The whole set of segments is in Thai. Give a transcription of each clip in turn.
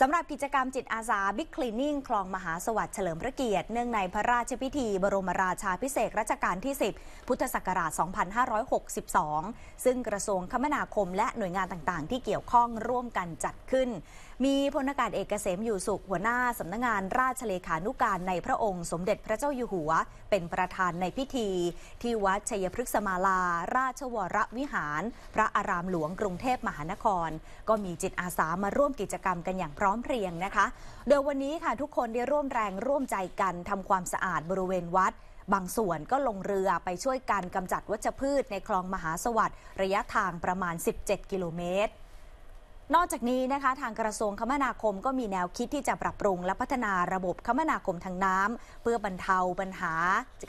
สำหรับกิจกรรมจิตอาสาบิ๊กคลีนิ่งคลองมหาสวัสดิ์เฉลิมพระเกียรติเนื่องในพระราชพิธีบรมราชาพิเศษรัชกาลที่ 10 พุทธศักราช 2562 ซึ่งกระทรวงคมนาคมและหน่วยงานต่างๆ ที่เกี่ยวข้องร่วมกันจัดขึ้น มีพลอากาศเอกเกษมอยู่สุข หัวหน้า สำนักงงานราชเลขานุการในพระองค์สมเด็จพระเจ้าอยู่หัว เป็นประธานในพิธี ที่วัดชัยพฤกษมาลา ราชวรวิหาร พระอารามหลวงกรุงเทพมหานคร ก็มีจิตอาสามาร่วมกิจกรรมกันอย่างพรร้อมเพรียงนะคะ โดยวันนี้ค่ะ ทุกคนได้ร่วมแรงร่วมใจกันทำความสะอาดบริเวณวัด บางส่วนก็ลงเรือไปช่วยกันกำจัดวัชพืชในคลองมหาสวัสดิ์ระยะทางประมาณ 17 กิโลเมตรนอกจากนี้นะคะทางกระทรวงคมนาคมก็มีแนวคิดที่จะปรับปรุงและพัฒนาระบบคมนาคมทางน้ำ เพื่อบรรเทาปัญหา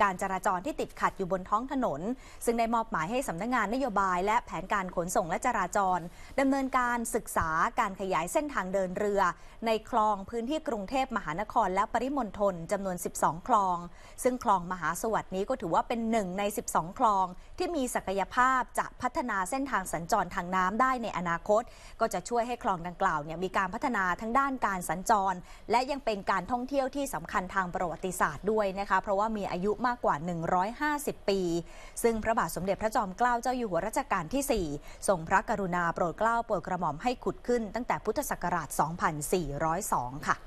การจราจรที่ติดขัดอยู่บนท้องถนน ซึ่งได้มอบหมายให้สำนักงงานนโยบาย และแผนการขนส่งและจราจร ดำเนินการศึกษาการขยายเส้นทางเดินเรือ ในคลองพื้นที่กรุงเทพมหานคร และปริมณฑลจำนวน 12 คลอง ซึ่งคลองมหาสวัสดิ์นี้ก็ถือว่าเป็นหนึ่งใน 12 คลอง ที่มีศักยภาพจะพัฒนาเส้นทางสัญจรทางน้ำได้ในอนาคต ก็จะช่วยให้คลองดังกล่าวเนี่ยมีการพัฒนาทั้งด้านการสัญจร และยังเป็นการท่องเที่ยวที่สำคัญทางประวัติศาสตร์ด้วยนะคะเพราะว่ามีอายุมากกว่า 150 ปี ซึ่งพระบาทสมเด็จพระจอมเกล้าเจ้าอยู่หัวรัชกาลที่4ทรงพระกรุณาโปรดเกล้าโปรดกระหม่อมให้ขุดขึ้น ตั้งแต่พุทธศักราช 2402 ค่ะ